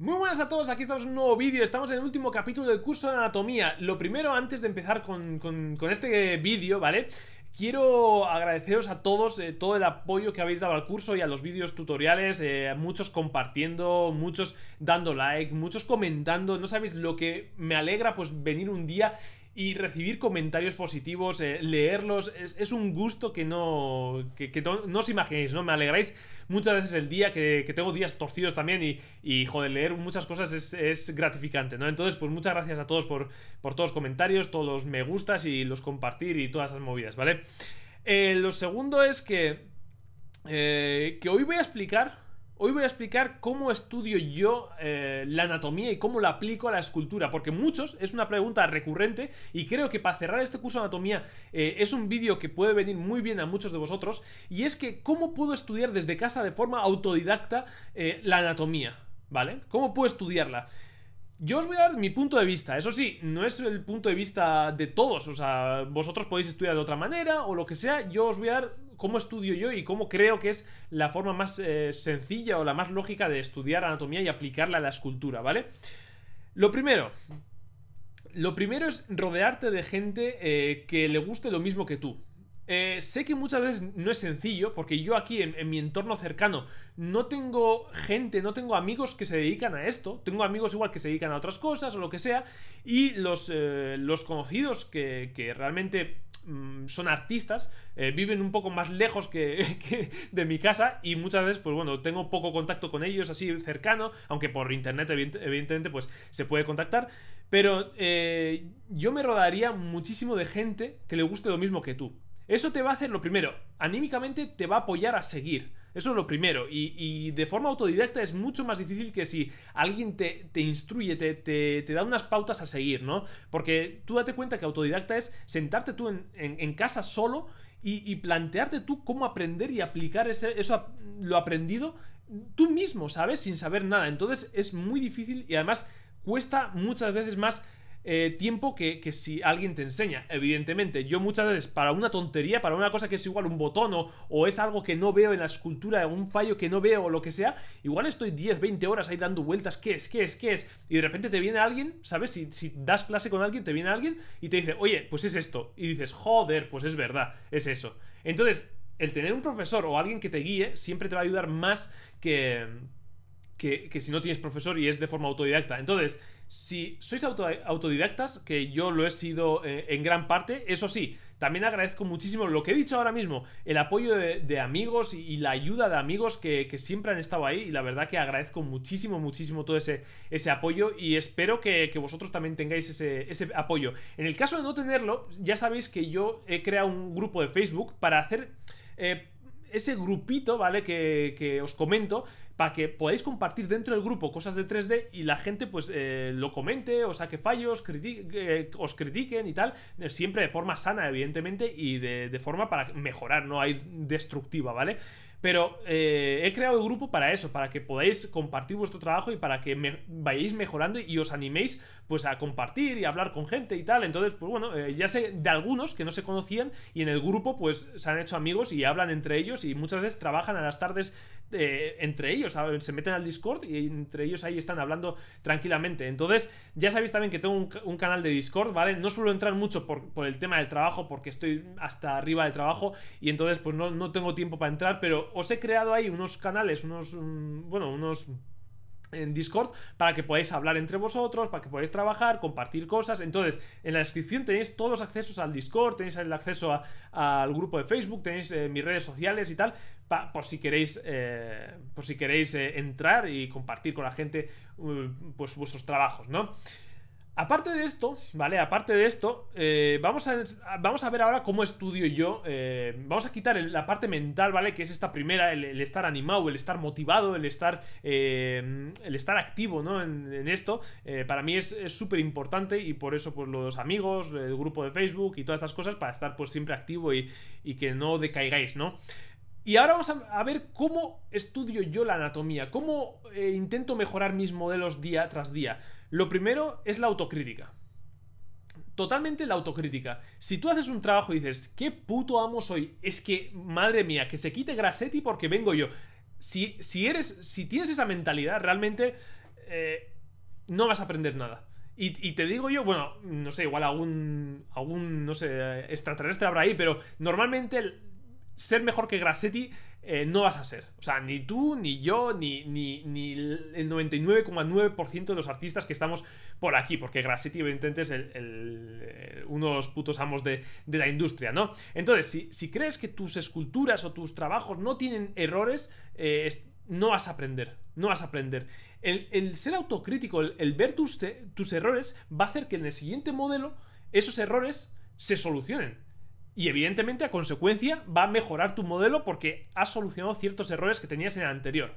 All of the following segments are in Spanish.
Muy buenas a todos, aquí estamos en un nuevo vídeo, estamos en el último capítulo del curso de anatomía. Lo primero, antes de empezar con, este vídeo, ¿vale? Quiero agradeceros a todos eh, todo el apoyo que habéis dado al curso y a los vídeos tutoriales, eh, muchos compartiendo, muchos dando like, muchos comentando, no sabéis lo que me alegra pues venir un día y recibir comentarios positivos, eh, leerlos, es, un gusto que no, que, no, os imaginéis, ¿no? Me alegráis muchas veces el día, que, tengo días torcidos también y, y, joder, leer muchas cosas es, gratificante, ¿no? Entonces, pues muchas gracias a todos por, todos los comentarios, todos los me gustas y los compartir y todas esas movidas, ¿vale? Eh, lo segundo es que, eh, que hoy voy a explicar Hoy voy a explicar cómo estudio yo eh, la anatomía y cómo la aplico a la escultura, porque muchos es una pregunta recurrente y creo que para cerrar este curso de anatomía eh, es un vídeo que puede venir muy bien a muchos de vosotros y es que cómo puedo estudiar desde casa de forma autodidacta eh, la anatomía, ¿vale? ¿Cómo puedo estudiarla? Yo os voy a dar mi punto de vista, eso sí, no es el punto de vista de todos, o sea, vosotros podéis estudiar de otra manera o lo que sea, yo os voy a dar cómo estudio yo y cómo creo que es la forma más eh, sencilla o la más lógica de estudiar anatomía y aplicarla a la escultura, ¿vale? Lo primero, lo primero es rodearte de gente eh, que le guste lo mismo que tú, eh, sé que muchas veces no es sencillo, porque yo aquí en, mi entorno cercano no tengo gente, no tengo amigos que se dedican a esto, tengo amigos igual que se dedican a otras cosas o lo que sea, y los, eh, conocidos que, realmente mm, son artistas, eh, viven un poco más lejos que, de mi casa y muchas veces, pues bueno, tengo poco contacto con ellos así cercano, aunque por internet evidentemente pues se puede contactar, pero yo me rodaría muchísimo de gente que le guste lo mismo que tú. Eso te va a hacer lo primero, anímicamente te va a apoyar a seguir. Eso es lo primero. Y, de forma autodidacta es mucho más difícil que si alguien te, instruye, te, da unas pautas a seguir, ¿no? Porque tú date cuenta que autodidacta es sentarte tú en, casa solo y, y, plantearte tú cómo aprender y aplicar ese, eso, lo aprendido tú mismo, ¿sabes? Sin saber nada. Entonces es muy difícil y además cuesta muchas veces más eh, tiempo que, que, si alguien te enseña. Evidentemente, yo muchas veces para una tontería, para una cosa que es igual un botón o, es algo que no veo en la escultura, un fallo que no veo o lo que sea, igual estoy 10, 20 horas ahí dando vueltas, ¿qué es? ¿Qué es? ¿Qué es? Y de repente te viene alguien, ¿sabes? Si, das clase con alguien, te viene alguien y te dice, oye, pues es esto. Y dices, joder, pues es verdad, es eso. Entonces, el tener un profesor o alguien que te guíe siempre te va a ayudar más que, que, que si no tienes profesor y es de forma autodidacta. Entonces, si sois autodidactas, que yo lo he sido eh, en gran parte, eso sí, también agradezco muchísimo lo que he dicho ahora mismo, el apoyo de, amigos y, la ayuda de amigos que, siempre han estado ahí y la verdad que agradezco muchísimo, muchísimo todo ese, apoyo y espero que, vosotros también tengáis ese, apoyo. En el caso de no tenerlo, ya sabéis que yo he creado un grupo de Facebook para hacer... Eh, ese grupito, ¿vale? Que, que os comento, para que podáis compartir dentro del grupo cosas de 3D y la gente pues eh, lo comente, os saque fallos, eh, os critiquen y tal, eh, siempre de forma sana evidentemente y de, forma para mejorar, no hay destructiva, ¿vale? Pero he creado el grupo para eso, para que podáis compartir vuestro trabajo y para que vayáis mejorando y os animéis pues a compartir y hablar con gente y tal. Entonces, pues bueno, ya sé de algunos que no se conocían y en el grupo pues se han hecho amigos y hablan entre ellos y muchas veces trabajan a las tardes eh, entre ellos, se meten al Discord y entre ellos ahí están hablando tranquilamente. Entonces, ya sabéis también que tengo un, canal de Discord, ¿vale? No suelo entrar mucho por, por, el tema del trabajo, porque estoy hasta arriba de trabajo y entonces pues no, tengo tiempo para entrar, pero os he creado ahí unos canales, unos, mm, bueno, unos en Discord para que podáis hablar entre vosotros, para que podáis trabajar, compartir cosas. Entonces, en la descripción tenéis todos los accesos al Discord, tenéis el acceso al grupo de Facebook, tenéis eh, mis redes sociales y tal, por si queréis, eh, por si queréis eh, entrar y compartir con la gente pues vuestros trabajos, ¿no? Aparte de esto, ¿vale? Aparte de esto, eh, vamos, a, vamos, a, ver ahora cómo estudio yo. Eh, vamos a quitar la parte mental, ¿vale? Que es esta primera, el, estar animado, el estar motivado, el estar, eh, el estar activo, ¿no? En, esto. para mí es súper importante y por eso, pues los amigos, el grupo de Facebook y todas estas cosas, para estar pues siempre activo y, que no decaigáis, ¿no? Y ahora vamos a, ver cómo estudio yo la anatomía, cómo intento mejorar mis modelos día tras día. Lo primero es la autocrítica. Totalmente la autocrítica. Si tú haces un trabajo y dices, qué puto amo soy, es que, madre mía, que se quite Grasetti porque vengo yo. Si, si eres, si tienes esa mentalidad, realmente eh, no vas a aprender nada. Y, te digo yo, bueno, no sé, igual algún, algún, no sé, extraterrestre habrá ahí, pero normalmente ser mejor que Grassetti eh, no vas a ser. O sea, ni tú, ni yo, ni, ni, el 99,9% de los artistas que estamos por aquí, porque Grassetti evidentemente es el, uno de los putos amos de, la industria, ¿no? Entonces, si, crees que tus esculturas o tus trabajos no tienen errores, eh, no vas a aprender, no vas a aprender. El, ser autocrítico, el, ver tus errores, va a hacer que en el siguiente modelo esos errores se solucionen. Y evidentemente a consecuencia va a mejorar tu modelo porque has solucionado ciertos errores que tenías en el anterior.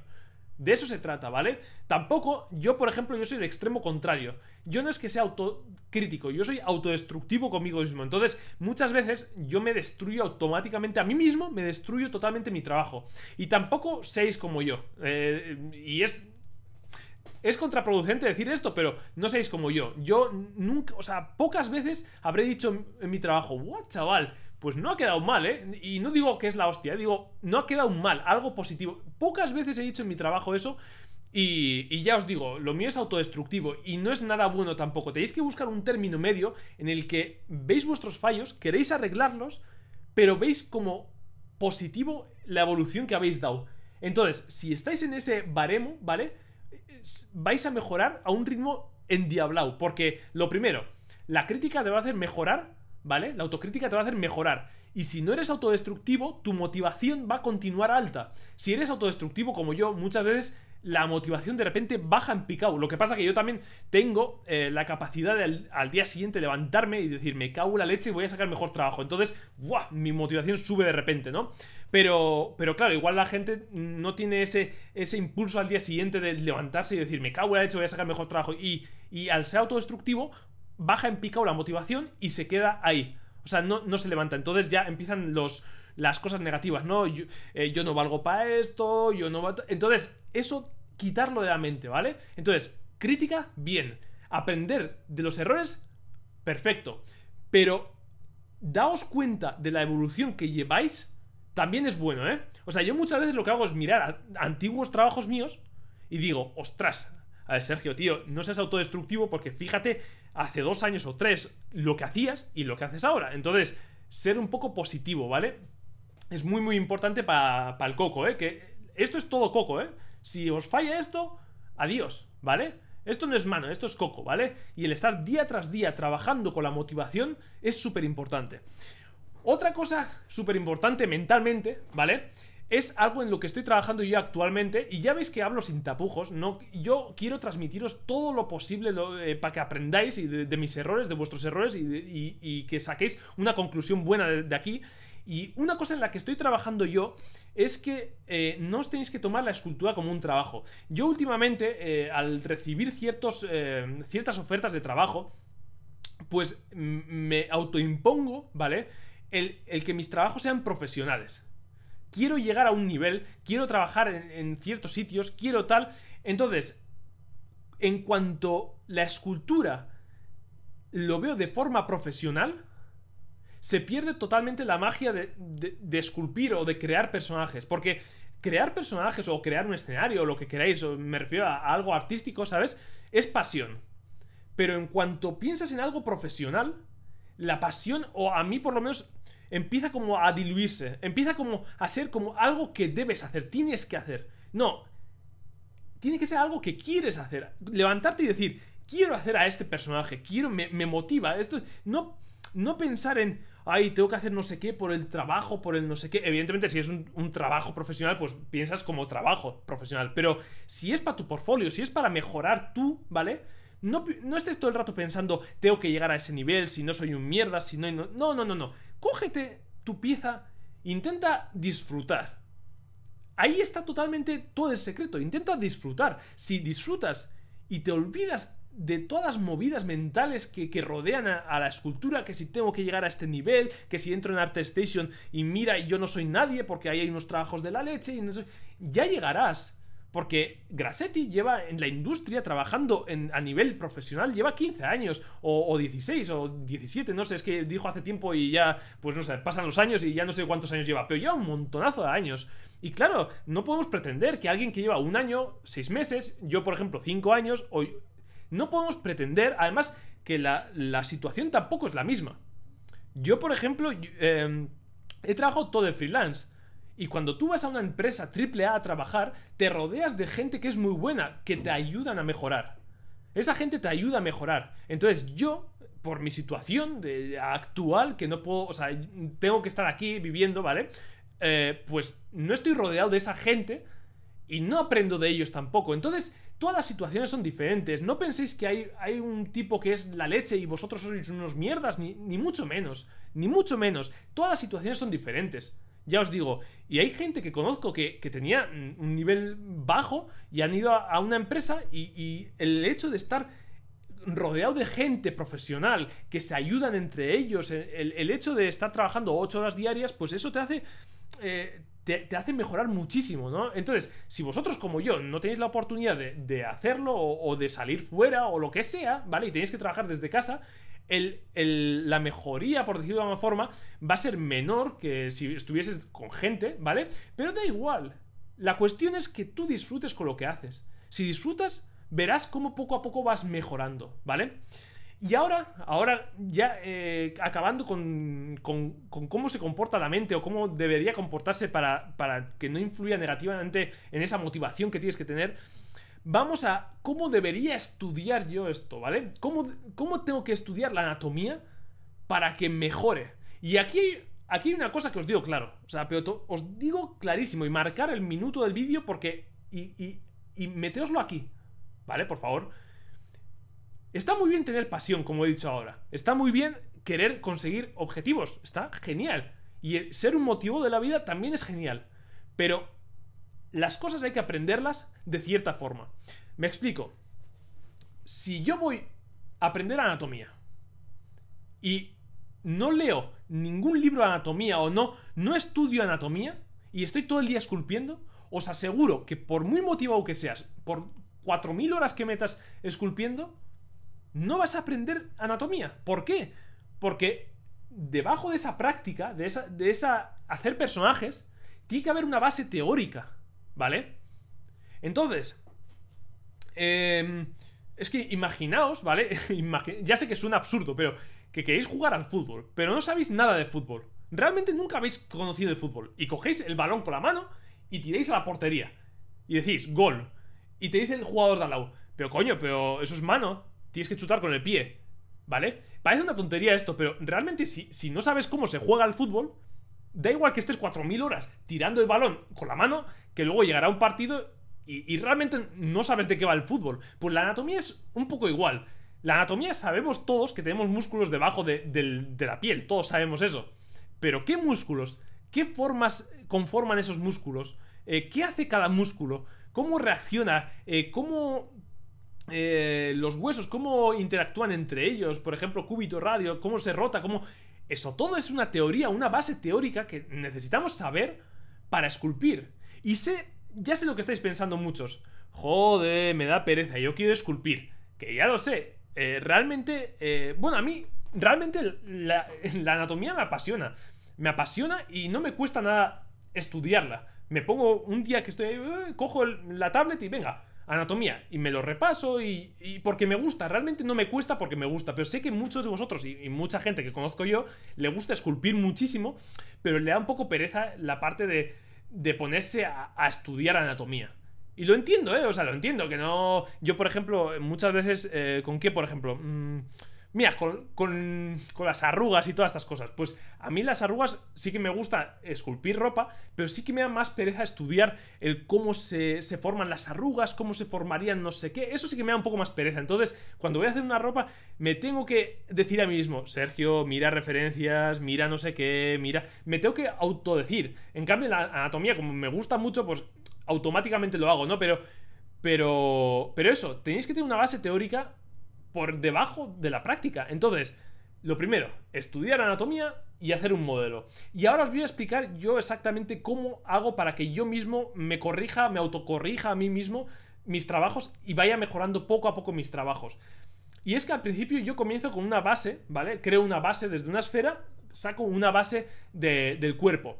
De eso se trata, ¿vale? Tampoco, yo por ejemplo, yo soy el extremo contrario. Yo no es que sea autocrítico, yo soy autodestructivo conmigo mismo. Entonces, muchas veces yo me destruyo automáticamente a mí mismo, me destruyo totalmente mi trabajo. Y tampoco seis como yo. Eh, y es... Es contraproducente decir esto, pero no seáis como yo. Yo nunca, o sea, pocas veces habré dicho en mi trabajo, ¡guau, chaval! pues no ha quedado mal, ¿eh? Y no digo que es la hostia, ¿eh? digo, no ha quedado mal, algo positivo. Pocas veces he dicho en mi trabajo eso y, ya os digo, lo mío es autodestructivo y no es nada bueno tampoco. Tenéis que buscar un término medio en el que veis vuestros fallos, queréis arreglarlos, pero veis como positivo la evolución que habéis dado. Entonces, si estáis en ese baremo, ¿vale? Vais a mejorar a un ritmo endiablado, porque lo primero, la crítica te va a hacer mejorar ¿vale? La autocrítica te va a hacer mejorar. Y si no eres autodestructivo, tu motivación va a continuar alta. Si eres autodestructivo como yo, muchas veces la motivación de repente baja en picado. Lo que pasa que yo también tengo eh, la capacidad de al, día siguiente levantarme y decir, me cago la leche y voy a sacar mejor trabajo. Entonces, ¡buah! Mi motivación sube de repente, ¿no? Pero, pero claro, igual la gente no tiene ese, ese impulso al día siguiente de levantarse y decir, me cago en la leche, voy a sacar mejor trabajo. Y, y al ser autodestructivo, baja en picado la motivación y se queda ahí. O sea, no, no se levanta. Entonces ya empiezan los, las cosas negativas, ¿no? Yo, eh, no valgo para esto, yo no... Entonces, eso quitarlo de la mente, ¿vale? Entonces, crítica, bien. Aprender de los errores, perfecto. Pero daos cuenta de la evolución que lleváis, también es bueno, ¿eh? O sea, yo muchas veces lo que hago es mirar antiguos trabajos míos y digo, ostras, a ver, Sergio, tío, no seas autodestructivo porque fíjate hace dos años o tres lo que hacías y lo que haces ahora. Entonces, ser un poco positivo, ¿vale? Es muy, muy importante para el coco, ¿eh? Que esto es todo coco, ¿eh? Si os falla esto, adiós, ¿vale? Esto no es mano, esto es coco, ¿vale? Y el estar día tras día trabajando con la motivación es súper importante. Otra cosa súper importante mentalmente, ¿vale? es algo en lo que estoy trabajando yo actualmente y ya veis que hablo sin tapujos, no, yo quiero transmitiros todo lo posible eh, para que aprendáis y de, mis errores, de vuestros errores y, que saquéis una conclusión buena de, aquí. Y una cosa en la que estoy trabajando yo es que eh, no os tenéis que tomar la escultura como un trabajo. Yo últimamente, eh, al recibir ciertas ofertas de trabajo, pues me autoimpongo, ¿vale? El, el que mis trabajos sean profesionales quiero llegar a un nivel, quiero trabajar en, ciertos sitios, quiero tal. Entonces, en cuanto la escultura lo veo de forma profesional, se pierde totalmente la magia de, esculpir o de crear personajes. Porque crear personajes o crear un escenario o lo que queráis, o me refiero a, algo artístico, ¿sabes? Es pasión. Pero en cuanto piensas en algo profesional, la pasión, o a mí por lo menos, empieza como a diluirse, empieza como a ser como algo que debes hacer, tienes que hacer. No, tiene que ser algo que quieres hacer. Levantarte y decir, quiero hacer a este personaje, quiero, me, motiva. Esto, no, no pensar en, ay, tengo que hacer no sé qué por el trabajo, por el no sé qué. Evidentemente, si es un, trabajo profesional, pues piensas como trabajo profesional. Pero si es para tu portfolio, si es para mejorar tú, ¿vale? No, no estés todo el rato pensando, tengo que llegar a ese nivel, si no soy un mierda, si no... No, no, no, no cógete tu pieza, intenta disfrutar. Ahí está totalmente todo el secreto, intenta disfrutar. Si disfrutas y te olvidas de todas las movidas mentales que, rodean a, la escultura, que si tengo que llegar a este nivel, que si entro en Station y mira, yo no soy nadie porque ahí hay unos trabajos de la leche y ya llegarás. Porque Grassetti lleva en la industria trabajando a nivel profesional, lleva 15 años, o, 16, o 17, no sé, es que dijo hace tiempo y ya, pues no sé, pasan los años y ya no sé cuántos años lleva, pero lleva un montonazo de años. Y claro, no podemos pretender que alguien que lleva un año, seis meses, yo por ejemplo cinco años, o... no podemos pretender, además, que la, situación tampoco es la misma. Yo por ejemplo, em, he trabajado todo de freelance. Y cuando tú vas a una empresa AAA a trabajar, te rodeas de gente que es muy buena, que te ayudan a mejorar. Esa gente te ayuda a mejorar. Entonces yo, por mi situación actual, que no puedo, o sea, tengo que estar aquí viviendo, ¿vale? Eh, pues no estoy rodeado de esa gente y no aprendo de ellos tampoco. Entonces, todas las situaciones son diferentes. No penséis que hay, un tipo que es la leche y vosotros sois unos mierdas, ni mucho menos. Ni mucho menos. Todas las situaciones son diferentes. Ya os digo, y hay gente que conozco que, tenía un nivel bajo y han ido a, una empresa y, el hecho de estar rodeado de gente profesional que se ayudan entre ellos, e, el, hecho de estar trabajando 8 horas diarias, pues eso te hace... Eh, te, hace mejorar muchísimo, ¿no? Entonces, si vosotros como yo no tenéis la oportunidad de, hacerlo o, o, de salir fuera o lo que sea, ¿vale? Y tenéis que trabajar desde casa, la mejoría, por decirlo de alguna forma, va a ser menor que si estuvieses con gente, ¿vale? Pero da igual. La cuestión es que tú disfrutes con lo que haces. Si disfrutas, verás cómo poco a poco vas mejorando, ¿vale? Y ahora, ahora ya eh, acabando con, cómo se comporta la mente o cómo debería comportarse para, para que no influya negativamente en esa motivación que tienes que tener, vamos a cómo debería estudiar yo esto, ¿vale? ¿Cómo, cómo tengo que estudiar la anatomía para que mejore? Y aquí, aquí hay una cosa que os digo claro, o sea, pero os digo clarísimo y marcar el minuto del vídeo porque... Y, y, y meteoslo aquí, ¿vale? Por favor. Está muy bien tener pasión, como he dicho ahora. Está muy bien querer conseguir objetivos. Está genial. Y ser un motivo de la vida también es genial. Pero las cosas hay que aprenderlas de cierta forma. Me explico. Si yo voy a aprender anatomía y no leo ningún libro de anatomía o no, no estudio anatomía y estoy todo el día esculpiendo, os aseguro que por muy motivado que seas, por 4.000 horas que metas esculpiendo, no vas a aprender anatomía. ¿Por qué? Porque debajo de esa práctica, de esa, de esa hacer personajes, tiene que haber una base teórica. ¿Vale? Entonces, em, es que imaginaos, ¿vale? ya sé que suena absurdo, pero que queréis jugar al fútbol, pero no sabéis nada de fútbol. Realmente nunca habéis conocido el fútbol. Y cogéis el balón con la mano y tiráis a la portería. Y decís, gol. Y te dice el jugador de al lado, pero coño, pero eso es mano. Tienes que chutar con el pie. ¿Vale? Parece una tontería esto, pero realmente si, si no sabes cómo se juega el fútbol, da igual que estés 4.000 horas tirando el balón con la mano, que luego llegará un partido y, realmente no sabes de qué va el fútbol. Pues la anatomía es un poco igual. La anatomía sabemos todos que tenemos músculos debajo de, la piel, todos sabemos eso. Pero ¿qué músculos? ¿Qué formas conforman esos músculos? Eh, ¿Qué hace cada músculo? ¿Cómo reacciona? Eh, ¿Cómo... Eh, los huesos, cómo interactúan entre ellos, por ejemplo, cúbito, radio, cómo se rota, cómo... Eso todo es una teoría, una base teórica que necesitamos saber para esculpir. Y sé, ya sé lo que estáis pensando muchos. Joder, me da pereza, yo quiero esculpir. Que ya lo sé. Eh, realmente, eh, bueno, a mí, realmente la, anatomía me apasiona. Me apasiona y no me cuesta nada estudiarla. Me pongo un día que estoy ahí, eh, cojo la tablet y venga, anatomía. Y me lo repaso y, porque me gusta. Realmente no me cuesta porque me gusta. Pero sé que muchos de vosotros y, mucha gente que conozco yo le gusta esculpir muchísimo, pero le da un poco pereza la parte de de ponerse a, estudiar anatomía. Y lo entiendo, ¿eh? O sea, lo entiendo, que no... Yo, por ejemplo, muchas veces... Eh, ¿Con qué, por ejemplo? Mmm. Mira, con, con, las arrugas y todas estas cosas. Pues a mí las arrugas sí que me gusta esculpir ropa, pero sí que me da más pereza estudiar el cómo se, se, forman las arrugas, cómo se formarían no sé qué. Eso sí que me da un poco más pereza. Entonces, cuando voy a hacer una ropa, me tengo que decir a mí mismo, Sergio, mira referencias, mira no sé qué, mira... Me tengo que autodecir. En cambio, la anatomía, como me gusta mucho, pues automáticamente lo hago, ¿no? Pero... Pero, pero eso, tenéis que tener una base teórica por debajo de la práctica. Entonces, lo primero, estudiar anatomía y hacer un modelo. Y ahora os voy a explicar yo exactamente cómo hago para que yo mismo me corrija, me autocorrija a mí mismo mis trabajos y vaya mejorando poco a poco mis trabajos. Y es que al principio yo comienzo con una base, ¿vale? Creo una base desde una esfera, saco una base del cuerpo.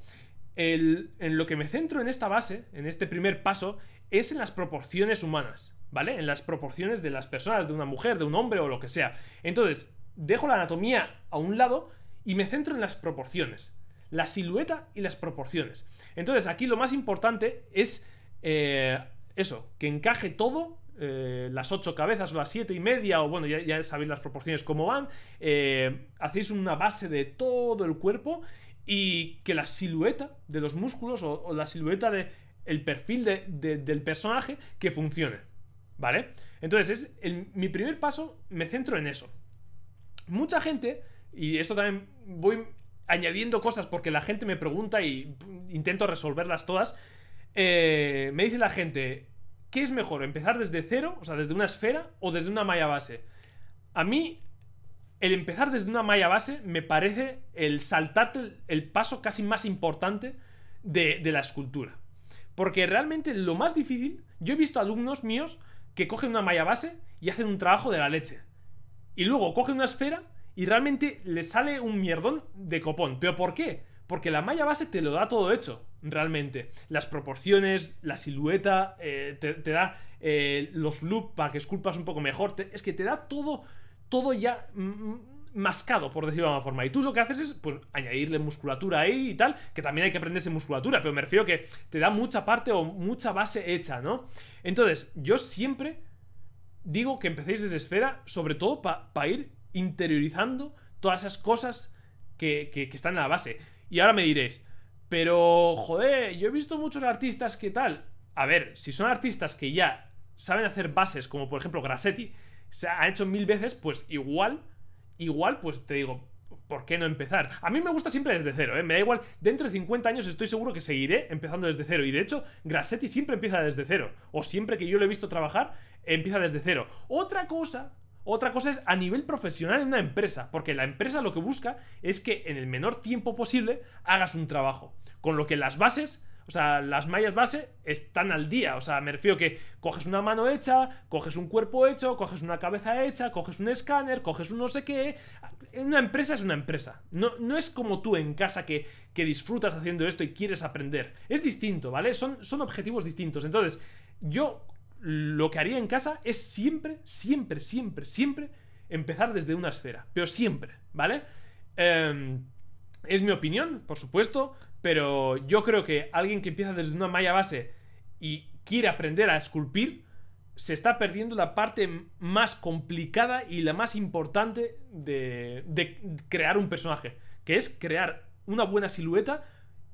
en lo que me centro en esta base, en este primer paso, es en las proporciones humanas, ¿vale? En las proporciones de las personas, de una mujer, de un hombre o lo que sea. Entonces, dejo la anatomía a un lado y me centro en las proporciones. La silueta y las proporciones. Entonces, aquí lo más importante es eh, eso, que encaje todo eh, las ocho cabezas o las siete y media, o bueno, ya, sabéis las proporciones cómo van, eh, hacéis una base de todo el cuerpo y que la silueta de los músculos o la silueta de el perfil del personaje que funcione. ¿Vale? Entonces, es mi primer paso me centro en eso. Mucha gente, y esto también voy añadiendo cosas porque la gente me pregunta y intento resolverlas todas, eh, me dice la gente, ¿qué es mejor? ¿Empezar desde cero, o sea, desde una esfera o desde una malla base? A mí, el empezar desde una malla base me parece el saltarte el, paso casi más importante de la escultura. Porque realmente lo más difícil, yo he visto alumnos míos que cogen una malla base y hacen un trabajo de la leche. Y luego cogen una esfera y realmente le sale un mierdón de copón. ¿Pero por qué? Porque la malla base te lo da todo hecho, realmente. Las proporciones, la silueta, eh, te, da eh, los loops para que esculpas un poco mejor. es que te da todo, todo ya mm, mascado, por decirlo de alguna forma. Y tú lo que haces es, pues, añadirle musculatura ahí y tal, que también hay que aprenderse musculatura, pero me refiero que te da mucha parte o mucha base hecha, ¿no? Entonces, yo siempre digo que empecéis desde esfera, sobre todo para ir interiorizando todas esas cosas que, están en la base. Y ahora me diréis, pero, joder, yo he visto muchos artistas que tal. A ver, si son artistas que ya saben hacer bases, como por ejemplo Grassetti, se ha hecho mil veces, pues igual igual pues te digo, ¿por qué no empezar? A mí me gusta siempre desde cero, ¿eh? me da igual, dentro de 50 años estoy seguro que seguiré empezando desde cero. Y de hecho, Grassetti siempre empieza desde cero. O siempre que yo lo he visto trabajar, empieza desde cero. Otra cosa, otra cosa es a nivel profesional en una empresa, porque la empresa lo que busca es que en el menor tiempo posible hagas un trabajo, con lo que las bases o sea, las mallas base están al día. O sea, me refiero que coges una mano hecha, coges un cuerpo hecho, coges una cabeza hecha, coges un escáner, coges un no sé qué. Una empresa es una empresa. No, no es como tú en casa que, que disfrutas haciendo esto y quieres aprender. Es distinto, ¿vale? Son, son objetivos distintos. Entonces, yo lo que haría en casa es siempre, siempre, siempre, siempre empezar desde una esfera. Pero siempre, ¿vale? Em, es mi opinión, por supuesto. Pero yo creo que alguien que empieza desde una malla base y quiere aprender a esculpir, se está perdiendo la parte más complicada y la más importante de, crear un personaje, que es crear una buena silueta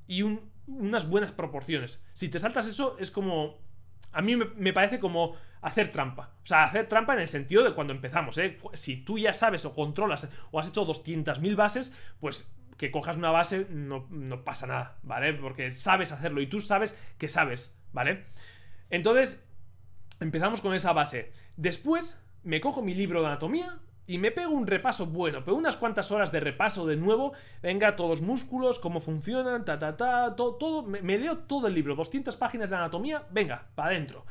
y unas buenas proporciones. Si te saltas eso, es como... A mí me, parece como hacer trampa. O sea, hacer trampa en el sentido de cuando empezamos, ¿eh? Si tú ya sabes o controlas o has hecho 200.000 bases, pues que cojas una base no, pasa nada, ¿vale? Porque sabes hacerlo y tú sabes que sabes, ¿vale? Entonces, empezamos con esa base. Después, me cojo mi libro de anatomía, y me pego un repaso bueno, pero unas cuantas horas de repaso de nuevo, venga, todos los músculos, cómo funcionan, ta, ta, ta, todo, todo me, leo todo el libro, 200 páginas de anatomía, venga, para adentro.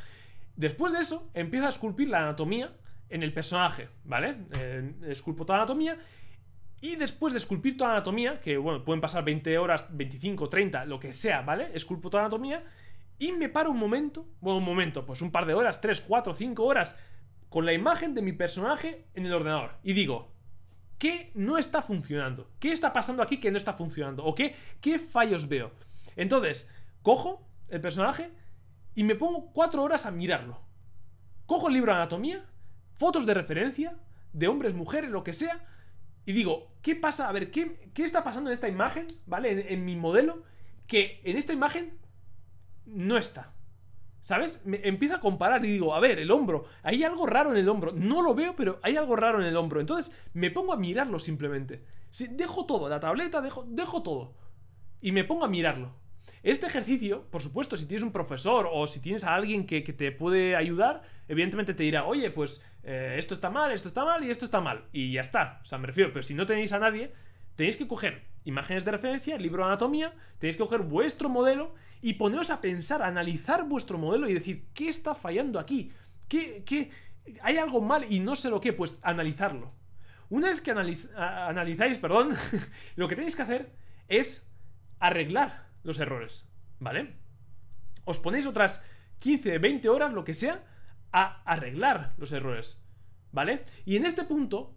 Después de eso, empiezo a esculpir la anatomía en el personaje, ¿vale? Eh, esculpo toda la anatomía y después de esculpir toda la anatomía, que bueno, pueden pasar 20 horas, 25, 30, lo que sea, ¿vale? Esculpo toda la anatomía y me paro un momento, bueno, un momento, pues un par de horas, 3, 4, 5 horas, con la imagen de mi personaje en el ordenador. Y digo, ¿qué no está funcionando? ¿Qué está pasando aquí que no está funcionando? ¿O qué, qué fallos veo? Entonces, cojo el personaje y me pongo 4 horas a mirarlo. Cojo el libro de anatomía, fotos de referencia, de hombres, mujeres, lo que sea, y digo, ¿Qué pasa? A ver, ¿qué, está pasando en esta imagen? ¿Vale? En, mi modelo, que en esta imagen no está. ¿Sabes? Me empiezo a comparar y digo, a ver, el hombro, hay algo raro en el hombro. No lo veo, pero hay algo raro en el hombro. Entonces me pongo a mirarlo simplemente. dejo todo, la tableta, dejo todo. Y me pongo a mirarlo. Este ejercicio, por supuesto, si tienes un profesor o si tienes a alguien que, te puede ayudar, evidentemente te dirá, oye, pues eh, esto está mal, esto está mal y esto está mal. Y ya está. O sea, me refiero, pero si no tenéis a nadie, tenéis que coger imágenes de referencia, libro de anatomía, tenéis que coger vuestro modelo y poneros a pensar, analizar vuestro modelo y decir, ¿qué está fallando aquí? ¿Qué, hay algo mal y no sé lo qué? Pues analizarlo. Una vez que analizáis, perdón, lo que tenéis que hacer es arreglar los errores, ¿vale? Os ponéis otras 15, 20 horas, lo que sea, a arreglar los errores, ¿vale? Y en este punto,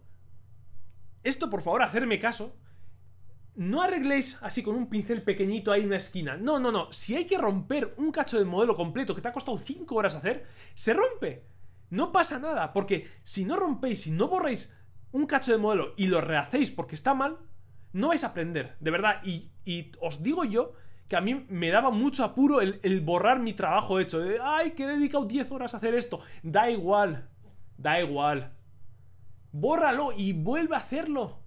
esto por favor, hacerme caso, no arregléis así con un pincel pequeñito ahí en una esquina. No, no, no. Si hay que romper un cacho de modelo completo que te ha costado 5 horas hacer, se rompe. No pasa nada, porque si no rompéis, si no borréis un cacho de modelo y lo rehacéis porque está mal, no vais a aprender, de verdad. Y, y os digo yo que a mí me daba mucho apuro el, borrar mi trabajo hecho. Ay, que he dedicado 10 horas a hacer esto. Da igual, da igual. Bórralo y vuelve a hacerlo.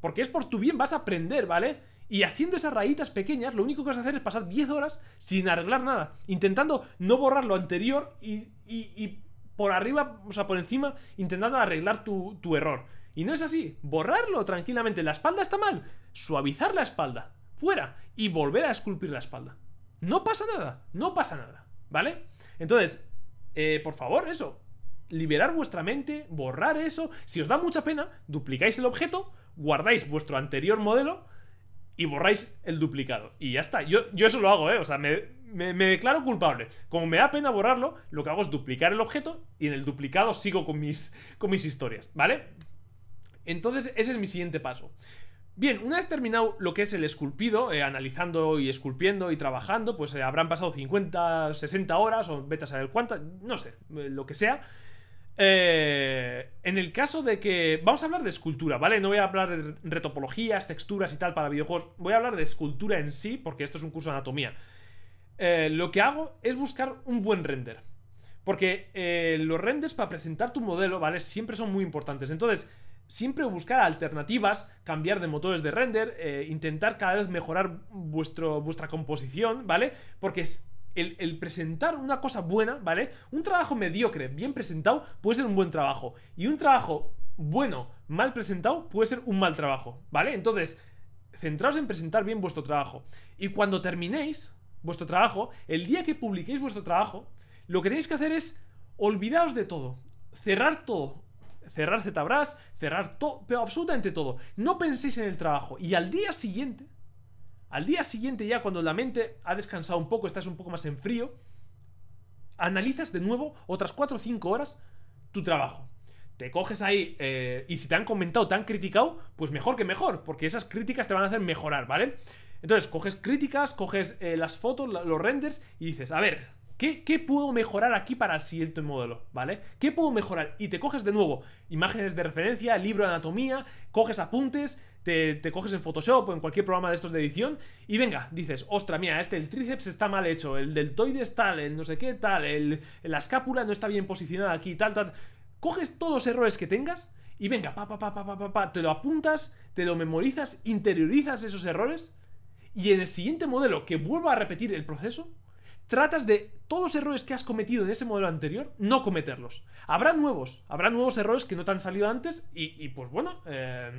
Porque es por tu bien, vas a aprender, ¿vale? Y haciendo esas rayitas pequeñas, lo único que vas a hacer es pasar 10 horas sin arreglar nada. Intentando no borrar lo anterior y, por arriba, o sea, por encima, intentando arreglar tu error. Y no es así. Borrarlo tranquilamente. La espalda está mal. Suavizar la espalda fuera y volver a esculpir la espalda. No pasa nada, no pasa nada, ¿vale? Entonces, eh, por favor, eso, liberar vuestra mente, borrar eso. Si os da mucha pena, duplicáis el objeto, guardáis vuestro anterior modelo y borráis el duplicado. Y ya está. Yo, yo eso lo hago, ¿eh? O sea, me, me, me, declaro culpable. Como me da pena borrarlo, lo que hago es duplicar el objeto y en el duplicado sigo con mis, con mis historias, ¿vale? Entonces, ese es mi siguiente paso. Bien, una vez terminado lo que es el esculpido, eh, analizando y esculpiendo y trabajando, pues eh, habrán pasado 50, 60 horas o vete a saber cuántas, no sé, eh, lo que sea. en el caso de que. Vamos a hablar de escultura, ¿vale? No voy a hablar de retopologías, texturas y tal para videojuegos. Voy a hablar de escultura en sí, porque esto es un curso de anatomía. lo que hago es buscar un buen render. Porque los renders para presentar tu modelo, ¿vale? Siempre son muy importantes. Entonces, siempre buscar alternativas, cambiar de motores de render, eh, intentar cada vez mejorar vuestro, vuestra composición, ¿vale? Porque es el, presentar una cosa buena, ¿vale? Un trabajo mediocre, bien presentado, puede ser un buen trabajo. Y un trabajo bueno, mal presentado, puede ser un mal trabajo, ¿vale? Entonces, centraos en presentar bien vuestro trabajo. Y cuando terminéis vuestro trabajo, el día que publiquéis vuestro trabajo, lo que tenéis que hacer es olvidaos de todo, cerrar todo, cerrar ZBrush, cerrar todo, pero absolutamente todo. No penséis en el trabajo. Y al día siguiente, al día siguiente ya cuando la mente ha descansado un poco, estás un poco más en frío, analizas de nuevo otras 4 o 5 horas tu trabajo. Te coges ahí eh, y si te han comentado, te han criticado, pues mejor que mejor, porque esas críticas te van a hacer mejorar, ¿vale? Entonces, coges críticas, coges eh, las fotos, los renders y dices, a ver, ¿Qué, puedo mejorar aquí para el siguiente modelo? ¿Vale? ¿Qué puedo mejorar? Y te coges de nuevo imágenes de referencia, libro de anatomía, coges apuntes, te, coges en Photoshop o en cualquier programa de estos de edición y venga, dices, ostra, mía, este, el tríceps está mal hecho, el deltoides tal, el no sé qué tal, el, la escápula no está bien posicionada aquí, tal, tal. Coges todos los errores que tengas y venga, pa, pa, pa, pa, pa, pa, te lo apuntas, te lo memorizas, interiorizas esos errores y en el siguiente modelo que vuelva a repetir el proceso, tratas de todos los errores que has cometido en ese modelo anterior, no cometerlos. Habrá nuevos, habrá nuevos errores que no te han salido antes y, pues bueno, eh,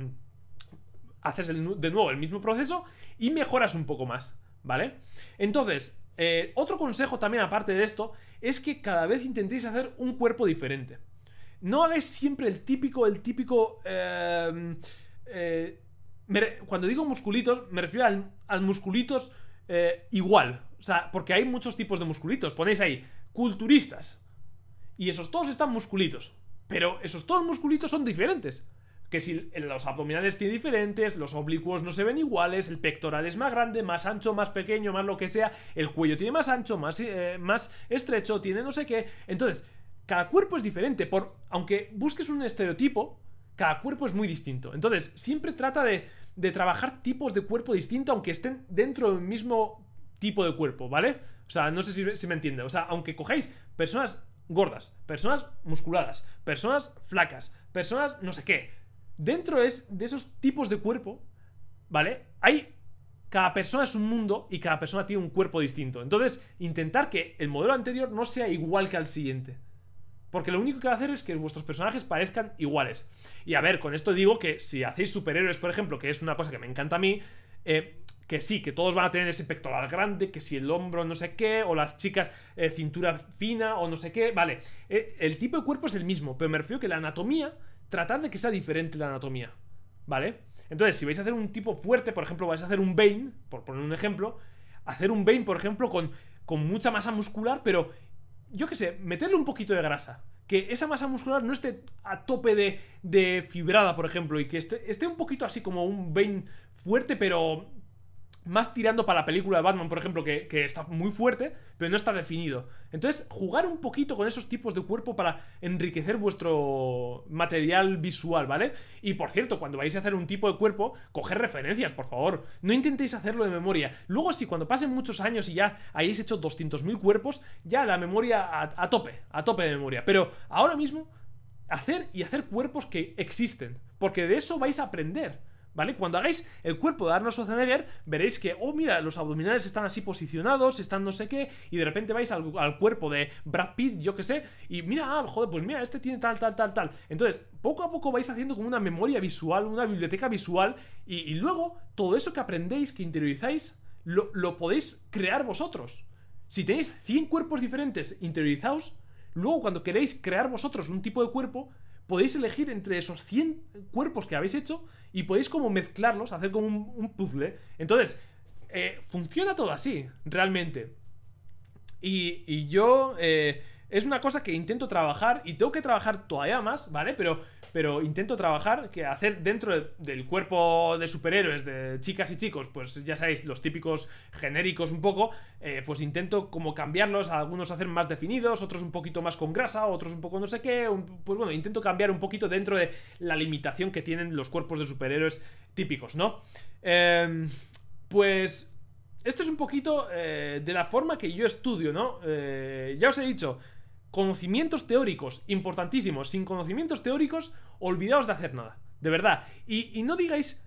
haces de nuevo el mismo proceso y mejoras un poco más, ¿vale? Entonces, eh, otro consejo también aparte de esto es que cada vez intentéis hacer un cuerpo diferente. No hagáis siempre el típico, el típico... Em, eh, cuando digo musculitos, me refiero al, al musculitos igual, o sea, porque hay muchos tipos de musculitos. Ponéis ahí culturistas. Y esos todos están musculitos. Pero esos todos musculitos son diferentes. Que si los abdominales tienen diferentes, los oblicuos no se ven iguales, el pectoral es más grande, más ancho, más pequeño, más lo que sea, el cuello tiene más ancho, más, eh, más estrecho, tiene no sé qué. Entonces, cada cuerpo es diferente. Por, aunque busques un estereotipo, cada cuerpo es muy distinto. Entonces, siempre trata de, de trabajar tipos de cuerpo distinto, aunque estén dentro del mismo tipo de cuerpo, ¿vale? O sea, no sé si, me entiende. O sea, aunque cogéis personas gordas, personas musculadas, personas flacas, personas no sé qué, dentro es de esos tipos de cuerpo, ¿vale? Hay cada persona es un mundo y cada persona tiene un cuerpo distinto. Entonces, intentar que el modelo anterior no sea igual que al siguiente. Porque lo único que va a hacer es que vuestros personajes parezcan iguales. Y a ver, con esto digo que si hacéis superhéroes, por ejemplo, que es una cosa que me encanta a mí, eh, que sí, que todos van a tener ese pectoral grande, que si el hombro no sé qué, o las chicas eh, cintura fina o no sé qué, vale, eh, el tipo de cuerpo es el mismo, pero me refiero que la anatomía, tratar de que sea diferente la anatomía, ¿vale? Entonces, si vais a hacer un tipo fuerte, por ejemplo, vais a hacer un Bane, por poner un ejemplo, hacer un vein por ejemplo, con, con mucha masa muscular, pero yo qué sé, meterle un poquito de grasa. Que esa masa muscular no esté a tope de, fibrada, por ejemplo, y que esté, esté, un poquito así como un vein fuerte, pero, más tirando para la película de Batman, por ejemplo, que, está muy fuerte, pero no está definido. Entonces, jugar un poquito con esos tipos de cuerpo para enriquecer vuestro material visual, ¿vale? Y por cierto, cuando vais a hacer un tipo de cuerpo, coger referencias, por favor. No intentéis hacerlo de memoria. Luego, si cuando pasen muchos años y ya hayáis hecho 200.000 cuerpos, ya la memoria a tope, a tope de memoria. Pero ahora mismo, hacer y hacer cuerpos que existen, porque de eso vais a aprender. ¿Vale? Cuando hagáis el cuerpo de Arnold Schwarzenegger, veréis que, oh, mira, los abdominales están así posicionados, están no sé qué, y de repente vais al, cuerpo de Brad Pitt, yo qué sé, y mira, ah, joder, pues mira, este tiene tal, tal, tal, tal. Entonces, poco a poco vais haciendo como una memoria visual, una biblioteca visual, y, luego todo eso que aprendéis, que interiorizáis, lo, lo podéis crear vosotros. Si tenéis 100 cuerpos diferentes interiorizados, luego cuando queréis crear vosotros un tipo de cuerpo, podéis elegir entre esos 100 cuerpos que habéis hecho y podéis como mezclarlos, hacer como un, puzzle. Entonces, eh, funciona todo así, realmente. Y, y yo... Eh, es una cosa que intento trabajar y tengo que trabajar todavía más, ¿vale? Pero pero intento trabajar, que hacer dentro del cuerpo de superhéroes, de chicas y chicos, pues ya sabéis, los típicos genéricos un poco, eh, pues intento como cambiarlos, algunos hacer más definidos, otros un poquito más con grasa, otros un poco no sé qué, pues bueno, intento cambiar un poquito dentro de la limitación que tienen los cuerpos de superhéroes típicos, ¿no? Em, pues... Esto es un poquito eh, de la forma que yo estudio, ¿no? Eh, ya os he dicho, conocimientos teóricos, importantísimos. Sin conocimientos teóricos, olvidaos de hacer nada. De verdad. Y, no digáis...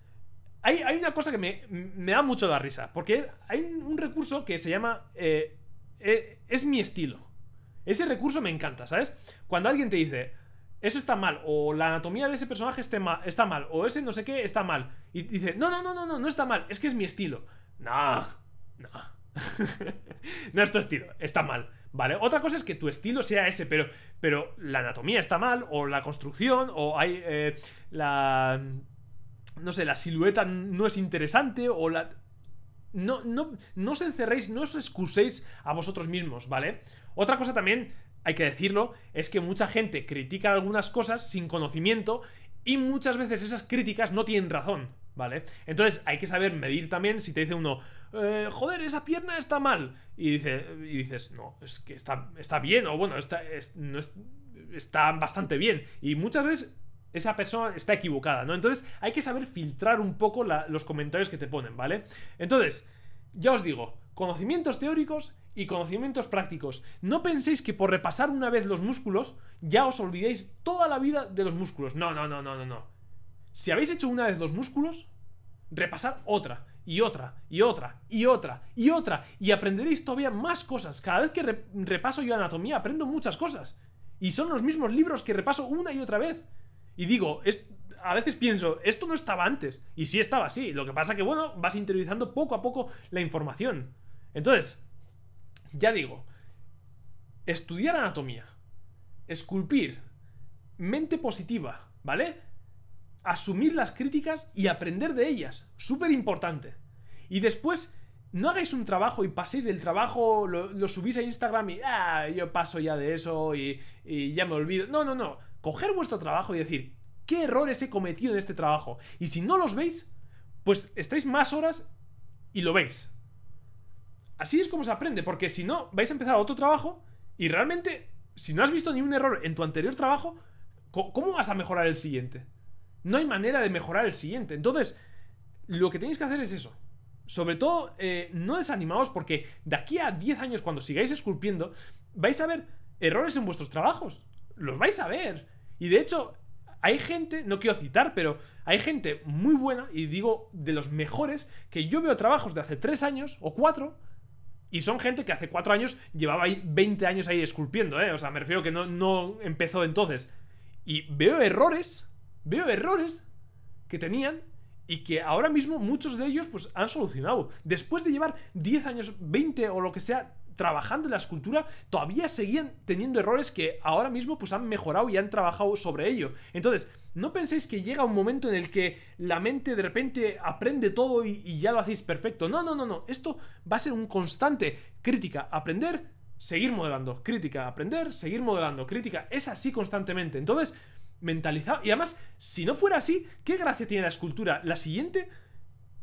Hay, una cosa que me, me, da mucho la risa. Porque hay un recurso que se llama... Eh, eh, es mi estilo. Ese recurso me encanta, ¿sabes? Cuando alguien te dice... Eso está mal, o la anatomía de ese personaje este está mal, o ese no sé qué está mal. Y dice, no, no, no, no, no, no está mal, es que es mi estilo. No, no. no es tu estilo, está mal. Otra cosa es que tu estilo sea ese, pero, pero la anatomía está mal, o la construcción, o hay eh, la... No sé, la silueta no es interesante, o la... No, no, no os encerréis, no os excuséis a vosotros mismos, ¿vale? Otra cosa también, hay que decirlo, es que mucha gente critica algunas cosas sin conocimiento y muchas veces esas críticas no tienen razón, ¿Vale? Entonces hay que saber medir también si te dice uno, eh, joder, esa pierna está mal. Y, dice, y dices, no, es que está, está bien, o bueno, está, está bastante bien. Y muchas veces esa persona está equivocada, ¿no? Entonces hay que saber filtrar un poco los comentarios que te ponen, ¿vale? Entonces, ya os digo, conocimientos teóricos y conocimientos prácticos. No penséis que por repasar una vez los músculos ya os olvidéis toda la vida de los músculos. No, no, no, no, no, no. Si habéis hecho una vez los músculos, repasad otra, y otra, y otra, y otra, y otra, y aprenderéis todavía más cosas. Cada vez que repaso yo anatomía, aprendo muchas cosas. Y son los mismos libros que repaso una y otra vez. Y digo, es, a veces pienso, esto no estaba antes. Y sí estaba así. Lo que pasa que, bueno, vas interiorizando poco a poco la información. Entonces, ya digo, estudiar anatomía, esculpir, mente positiva, ¿vale? asumir las críticas y aprender de ellas. Súper importante. Y después, no hagáis un trabajo y paséis del trabajo, lo, subís a Instagram y, ah, yo paso ya de eso y, y ya me olvido. No, no, no. Coger vuestro trabajo y decir, ¿qué errores he cometido en este trabajo? Y si no los veis, pues estáis más horas y lo veis. Así es como se aprende, porque si no, vais a empezar otro trabajo y realmente, si no has visto ni un error en tu anterior trabajo, ¿cómo vas a mejorar el siguiente? no hay manera de mejorar el siguiente. Entonces, lo que tenéis que hacer es eso. Sobre todo, eh, no desanimaos porque de aquí a 10 años, cuando sigáis esculpiendo, vais a ver errores en vuestros trabajos. Los vais a ver. Y de hecho, hay gente, no quiero citar, pero hay gente muy buena, y digo de los mejores, que yo veo trabajos de hace 3 años o 4 y son gente que hace 4 años llevaba ahí 20 años ahí esculpiendo, ¿eh? O sea, me refiero que no empezó entonces. Y veo errores veo errores que tenían y que ahora mismo muchos de ellos pues, han solucionado. Después de llevar 10 años, 20 o lo que sea, trabajando en la escultura, todavía seguían teniendo errores que ahora mismo pues, han mejorado y han trabajado sobre ello. Entonces, no penséis que llega un momento en el que la mente de repente aprende todo y, y ya lo hacéis perfecto. No, no, no, no. Esto va a ser un constante crítica. Aprender, seguir modelando. Crítica, aprender, seguir modelando. Crítica. Es así constantemente. Entonces, mentalizado. Y además, si no fuera así, ¿qué gracia tiene la escultura? La siguiente,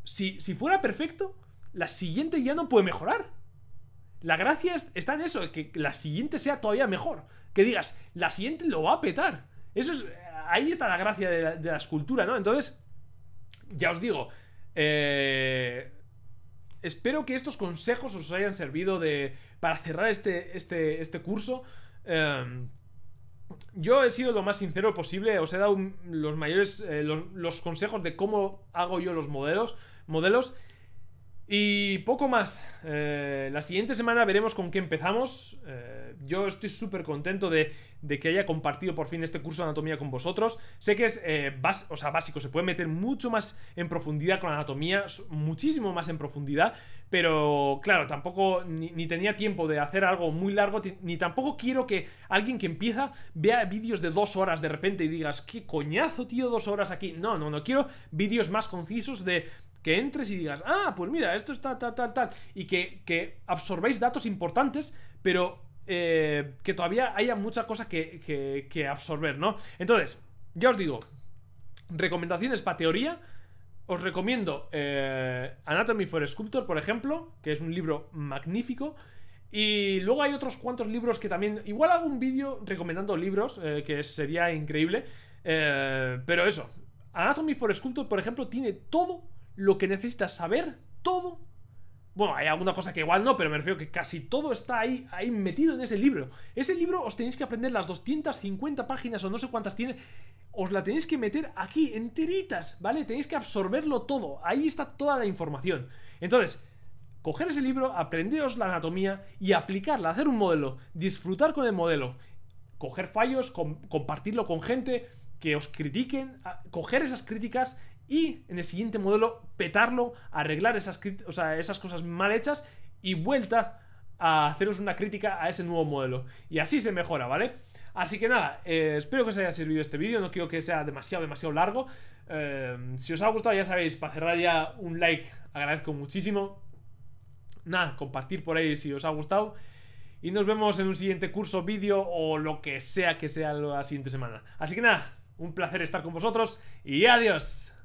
si, si fuera perfecto, la siguiente ya no puede mejorar. La gracia está en eso, que la siguiente sea todavía mejor. Que digas, la siguiente lo va a petar. Eso es, ahí está la gracia de la, escultura, ¿no? Entonces, ya os digo, eh, espero que estos consejos os hayan servido de, para cerrar este, este, este curso. Eh, yo he sido lo más sincero posible, os he dado los mayores, eh, los consejos de cómo hago yo los modelos, modelos y poco más. Eh, la siguiente semana veremos con qué empezamos. Eh, yo estoy súper contento de, que haya compartido por fin este curso de anatomía con vosotros. Sé que es eh, sea, básico, se puede meter mucho más en profundidad con la anatomía, muchísimo más en profundidad, pero claro, tampoco ni, ni, tenía tiempo de hacer algo muy largo, ni tampoco quiero que alguien que empieza vea vídeos de dos horas de repente y digas, ¿qué coñazo, tío, dos horas aquí? No, no, no, quiero vídeos más concisos de que entres y digas, ah, pues mira, esto está tal, tal, tal, y que, que absorbéis datos importantes, pero eh, que todavía haya mucha cosa que, absorber, ¿no? Entonces, ya os digo, recomendaciones para teoría. Os recomiendo eh, Anatomy for Sculptor, por ejemplo, que es un libro magnífico. Y luego hay otros cuantos libros que también. Igual hago un vídeo recomendando libros, eh, que sería increíble. pero eso, Anatomy for Sculptor, por ejemplo, tiene todo lo que necesitas saber, todo. Bueno, hay alguna cosa que igual no, pero me refiero que casi todo está ahí, ahí metido en ese libro. Ese libro os tenéis que aprender las 250 páginas o no sé cuántas tiene. Os la tenéis que meter aquí, enteritas, ¿vale? Tenéis que absorberlo todo. Ahí está toda la información. Entonces, coger ese libro, aprendeos la anatomía y aplicarla, hacer un modelo, disfrutar con el modelo, coger fallos, compartirlo con gente que os critiquen, coger esas críticas y en el siguiente modelo petarlo, arreglar esas, cosas mal hechas y vuelta a haceros una crítica a ese nuevo modelo. Y así se mejora, ¿vale? Así que nada, eh, espero que os haya servido este vídeo, no quiero que sea demasiado, demasiado largo. Eh, si os ha gustado, ya sabéis, para cerrar ya un like, agradezco muchísimo. Nada, compartir por ahí si os ha gustado. Y nos vemos en un siguiente curso, vídeo o lo que sea que sea la siguiente semana. Así que nada, un placer estar con vosotros y adiós.